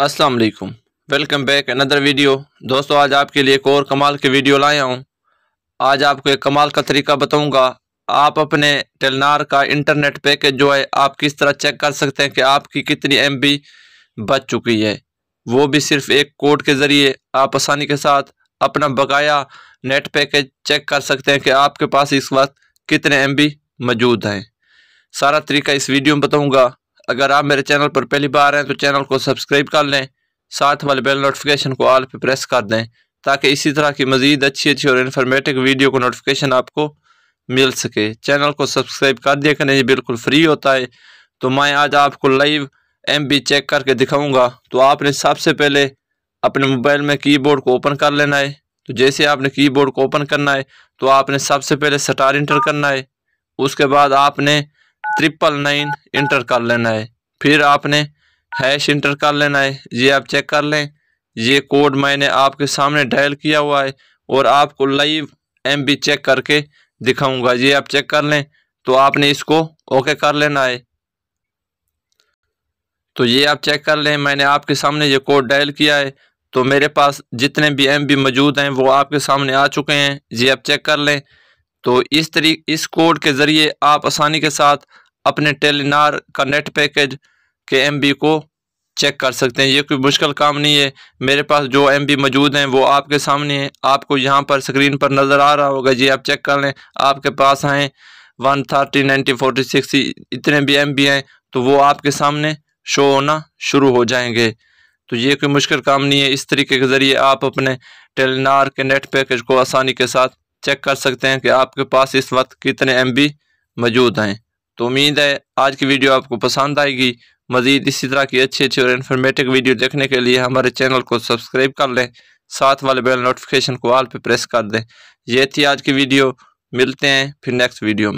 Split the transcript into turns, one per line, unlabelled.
अस्सलाम वालेकुम welcome back another video दोस्तों आज आपके लिए एक और कमाल की वीडियो लाया हूँ आज आपको एक कमाल का तरीका बताऊँगा आप अपने टेलनार का इंटरनेट पैकेज जो है आप किस तरह चेक कर सकते हैं कि आपकी कितनी एम बच चुकी है वो भी सिर्फ एक कोड के ज़रिए आप आसानी के साथ अपना बकाया नेट पैकेज चेक कर सकते हैं कि आपके पास इस वक्त कितने एम मौजूद हैं सारा तरीका इस वीडियो में बताऊँगा अगर आप मेरे चैनल पर पहली बार हैं तो चैनल को सब्सक्राइब कर लें साथ वाले बेल नोटिफिकेशन को आल पर प्रेस कर दें ताकि इसी तरह की मज़ीद अच्छी अच्छी और इन्फॉर्मेटिव वीडियो को नोटिफिकेशन आपको मिल सके चैनल को सब्सक्राइब कर दिया करें ये बिल्कुल फ्री होता है तो मैं आज आपको लाइव एम चेक करके दिखाऊँगा तो आपने सबसे पहले अपने मोबाइल में बोर्ड को ओपन कर लेना है तो जैसे आपने कीबोर्ड को ओपन करना है तो आपने सबसे पहले स्टार इंटर करना है उसके बाद आपने ट्रिपल नाइन इंटर कर लेना है फिर आपने हैश इंटर कर लेना है ये आप चेक कर लें ये कोड मैंने आपके सामने डायल किया हुआ है और आपको लाइव एम चेक करके दिखाऊंगा ये आप चेक कर लें तो आपने इसको ओके कर लेना है तो ये आप चेक कर लें मैंने आपके सामने ये कोड डायल किया है तो मेरे पास जितने भी एम मौजूद हैं वो आपके सामने आ चुके हैं ये आप चेक कर लें तो इस तरी इस कोड के ज़रिए आप आसानी के साथ अपने टेलीनार का नेट पैकेज के एम को चेक कर सकते हैं ये कोई मुश्किल काम नहीं है मेरे पास जो एम मौजूद हैं वो आपके सामने है आपको यहाँ पर स्क्रीन पर नज़र आ रहा होगा जी आप चेक कर लें आपके पास आएँ one thirty ninety forty six इतने भी एम हैं तो वो आपके सामने शो होना शुरू हो जाएंगे तो ये कोई मुश्किल काम नहीं है इस तरीके के ज़रिए आप अपने टेलीनार के नेट पैकेज को आसानी के साथ चेक कर सकते हैं कि आपके पास इस वक्त कितने एम मौजूद हैं तो उम्मीद है आज की वीडियो आपको पसंद आएगी मज़ीद इसी तरह की अच्छी अच्छी और इन्फॉर्मेटिव वीडियो देखने के लिए हमारे चैनल को सब्सक्राइब कर लें साथ वाले बेल नोटिफिकेशन को ऑल पर प्रेस कर दें ये थी आज की वीडियो मिलते हैं फिर नेक्स्ट वीडियो में